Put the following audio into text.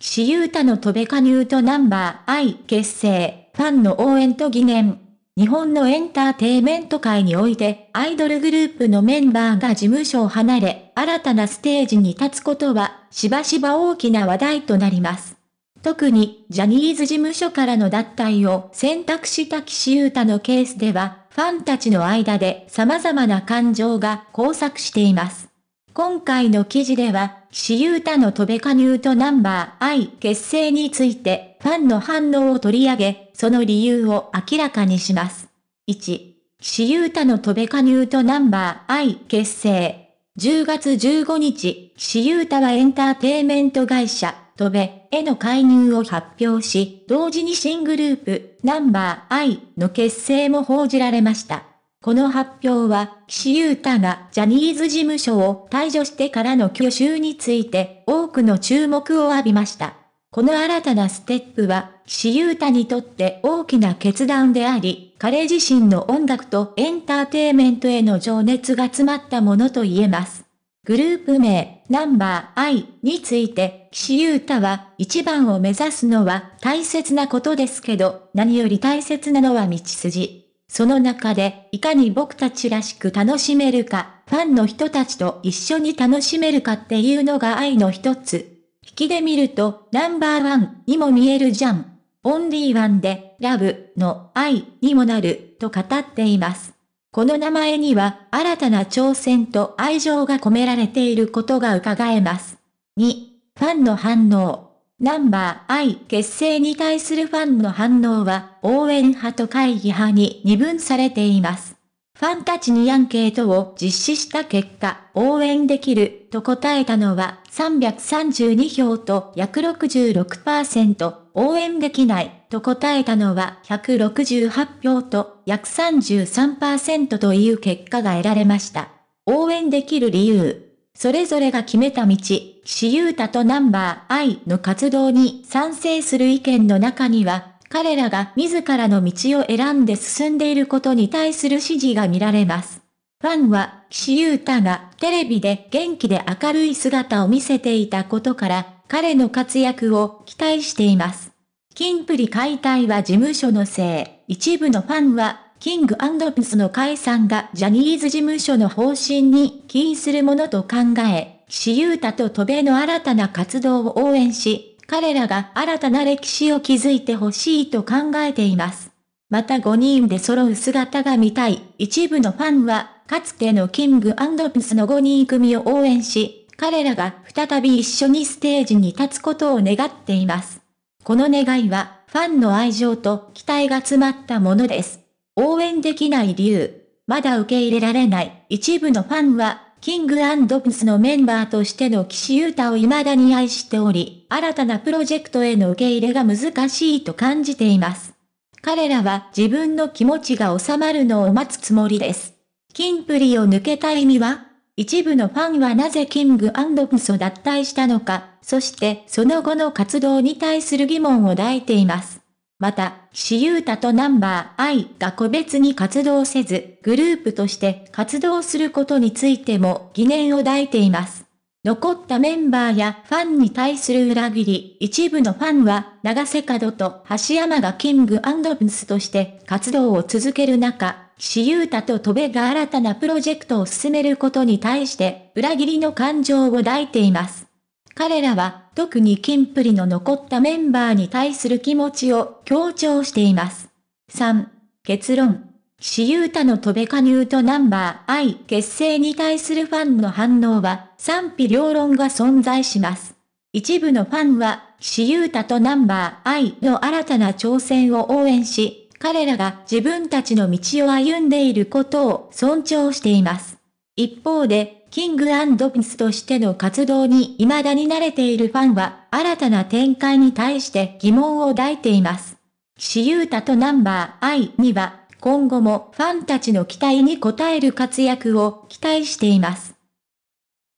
私有他の飛べ加入とナンバー I 結成、ファンの応援と疑念。日本のエンターテイメント界において、アイドルグループのメンバーが事務所を離れ、新たなステージに立つことは、しばしば大きな話題となります。特に、ジャニーズ事務所からの脱退を選択した岸優太のケースでは、ファンたちの間で様々な感情が交錯しています。今回の記事では、岸優太の戸部加入とナンバー I 結成について、ファンの反応を取り上げ、その理由を明らかにします。1、岸優太の戸部加入とナンバー I 結成。10月15日、岸優太はエンターテイメント会社、戸部への介入を発表し、同時に新グループ、ナンバー I の結成も報じられました。この発表は、岸優太がジャニーズ事務所を退場してからの去就について多くの注目を浴びました。この新たなステップは、岸優太にとって大きな決断であり、彼自身の音楽とエンターテイメントへの情熱が詰まったものと言えます。グループ名、ナンバー I について、岸優太は、一番を目指すのは大切なことですけど、何より大切なのは道筋。その中で、いかに僕たちらしく楽しめるか、ファンの人たちと一緒に楽しめるかっていうのが愛の一つ。引きで見ると、ナンバーワンにも見えるじゃん。オンリーワンで、ラブの愛にもなる、と語っています。この名前には、新たな挑戦と愛情が込められていることが伺えます。2、ファンの反応。ナンバー I 結成に対するファンの反応は、応援派と会議派に二分されています。ファンたちにアンケートを実施した結果、応援できると答えたのは332票と約66%、応援できないと答えたのは168票と約33%という結果が得られました。応援できる理由。それぞれが決めた道、岸優太とナンバー I の活動に賛成する意見の中には、彼らが自らの道を選んで進んでいることに対する支持が見られます。ファンは、岸優太がテレビで元気で明るい姿を見せていたことから、彼の活躍を期待しています。キンプリ解体は事務所のせい、一部のファンはキングピスの解散がジャニーズ事務所の方針に起因するものと考え、岸優太と戸辺の新たな活動を応援し、彼らが新たな歴史を築いてほしいと考えています。また5人で揃う姿が見たい。一部のファンは、かつてのキングピスの5人組を応援し、彼らが再び一緒にステージに立つことを願っています。この願いは、ファンの愛情と期待が詰まったものです。応援できない理由、まだ受け入れられない、一部のファンは、キングプスのメンバーとしての岸優太を未だに愛しており、新たなプロジェクトへの受け入れが難しいと感じています。彼らは自分の気持ちが収まるのを待つつもりです。キンプリを抜けた意味は一部のファンはなぜキングプスを脱退したのか、そしてその後の活動に対する疑問を抱いています。また、岸優太とナンバー I が個別に活動せず、グループとして活動することについても疑念を抱いています。残ったメンバーやファンに対する裏切り、一部のファンは、長瀬角と橋山がキングブンスとして活動を続ける中、岸優太と戸部が新たなプロジェクトを進めることに対して、裏切りの感情を抱いています。彼らは特にキンプリの残ったメンバーに対する気持ちを強調しています。3. 結論。岸優太の飛べ加入とナンバー I 結成に対するファンの反応は賛否両論が存在します。一部のファンは岸優太とナンバー I の新たな挑戦を応援し、彼らが自分たちの道を歩んでいることを尊重しています。一方で、キングアンド・ピスとしての活動に未だに慣れているファンは、新たな展開に対して疑問を抱いています。岸優太とナンバー I には、今後もファンたちの期待に応える活躍を期待しています。